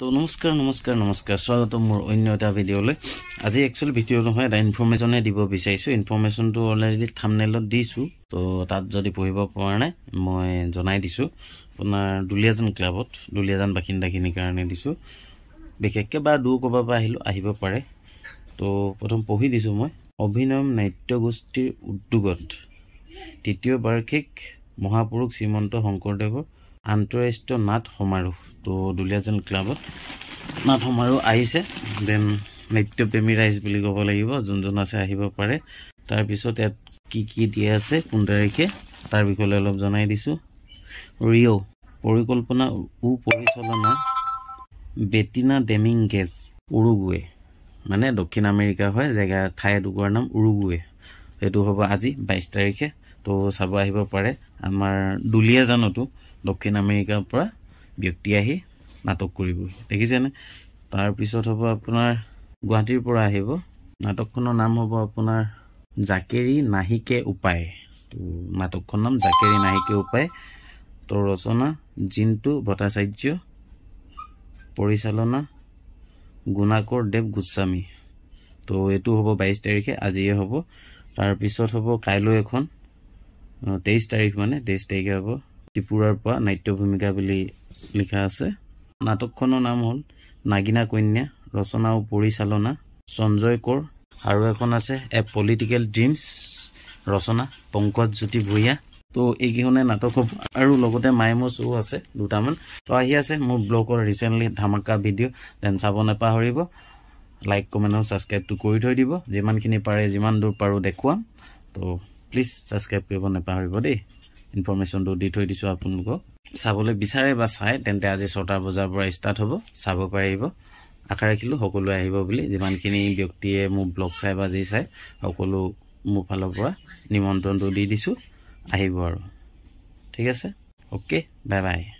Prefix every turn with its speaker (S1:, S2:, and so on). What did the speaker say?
S1: তো নমস্কাৰ নমস্কাৰ নমস্কাৰ স্বাগতম মোৰ অন্য এটা ভিডিঅ'লৈ আজি একচুৱেলি ভিডিঅ' নহয় এটা ইনফৰ্মেশ্যনহে দিব বিচাৰিছোঁ ইনফৰ্মেশ্যনটো অলৰেডি থামনেলত দিছোঁ তো তাত যদি পঢ়িব পৰা নাই মই জনাই দিছোঁ আপোনাৰ দুলীয়াজান ক্লাবত দুলীয়াজান বাসিন্দাখিনিৰ কাৰণে দিছোঁ বিশেষকৈ বা দূৰ ক'ৰবাৰ পৰা আহিলোঁ আহিব পাৰে তো প্ৰথম পঢ়ি দিছোঁ মই অভিনয় নাট্য গোষ্ঠীৰ উদ্যোগত তৃতীয় বাৰ্ষিক মহাপুৰুষ শ্ৰীমন্ত শংকৰদেৱৰ আন্তঃৰাষ্ট্ৰীয় নাট সমাৰোহ তো দুলীয়াজান ক্লাবত নাট সমাৰোহ আহিছে দেন নৃত্যপ্ৰেমী ৰাইজ বুলি ক'ব লাগিব যোনজন আছে আহিব পাৰে তাৰপিছত ইয়াত কি কি দিয়া আছে কোন তাৰিখে তাৰ বিষয়লৈ অলপ জনাই দিছোঁ ৰিঅ' পৰিকল্পনা উ পৰিচালনা বেটিনা ডেমিং গেজ উৰুগুৱে মানে দক্ষিণ আমেৰিকা হয় জেগা ঠাই এটুকুৰাৰ নাম উৰুগুৱে সেইটো হ'ব আজি বাইছ তাৰিখে ত' চাব আহিব পাৰে আমাৰ দুলীয়াজানতো দক্ষিণ আমেৰিকাৰ পৰা ব্যক্তি আহি নাটক কৰিব দেখিছেনে তাৰপিছত হ'ব আপোনাৰ গুৱাহাটীৰ পৰা আহিব নাটকখনৰ নাম হ'ব আপোনাৰ জাকেৰী নাহিকে উপায় তো নাটকখন নাম জাকেৰী নাহিকে উপায় তো ৰচনা জিন্তু ভট্টাচাৰ্য পৰিচালনা গুণাকৰ দেৱ গোস্বামী তো এইটো হ'ব বাইছ তাৰিখে আজিয়ে হ'ব তাৰপিছত হ'ব কাইলৈ এখন তেইছ তাৰিখ মানে তেইছ তাৰিখে হ'ব ত্ৰিপুৰাৰ পৰা নাট্য ভূমিকা বুলি লিখা আছে নাটকখনৰ নাম হ'ল নাগিনা কন্যা ৰচনা আৰু পৰিচালনা সঞ্জয় কৌৰ আৰু এখন আছে এ পলিটিকেল ড্ৰিমছ ৰচনা পংকজ জ্যোতি ভূঞা তো এইকেইখনে নাটক হ'ব আৰু লগতে মাই মোৰ শ্ব' আছে দুটামান তো আহি আছে মোৰ ব্লগৰ ৰিচেণ্টলি ধামাকা ভিডিঅ' দেন চাব নেপাহৰিব লাইক কমেণ্ট আৰু ছাবস্ক্ৰাইবটো কৰি থৈ দিব যিমানখিনি পাৰে যিমান দূৰ পাৰোঁ দেখুৱাম তো প্লিজ ছাবস্ক্ৰাইব কৰিব নেপাহৰিব দেই ইনফৰ্মেশ্যনটো দি থৈ দিছোঁ আপোনালোকক চাবলৈ বিচাৰে বা চায় তেন্তে আজি ছটা বজাৰ পৰা ষ্টাৰ্ট হ'ব চাব পাৰিব আশা ৰাখিলোঁ সকলোৱে আহিব বুলি যিমানখিনি ব্যক্তিয়ে মোক ব্লগ চাই বা যি চাই সকলো মোৰ ফালৰ পৰা নিমন্ত্ৰণটো দি দিছোঁ আহিব আৰু ঠিক আছে অ'কে বাই বাই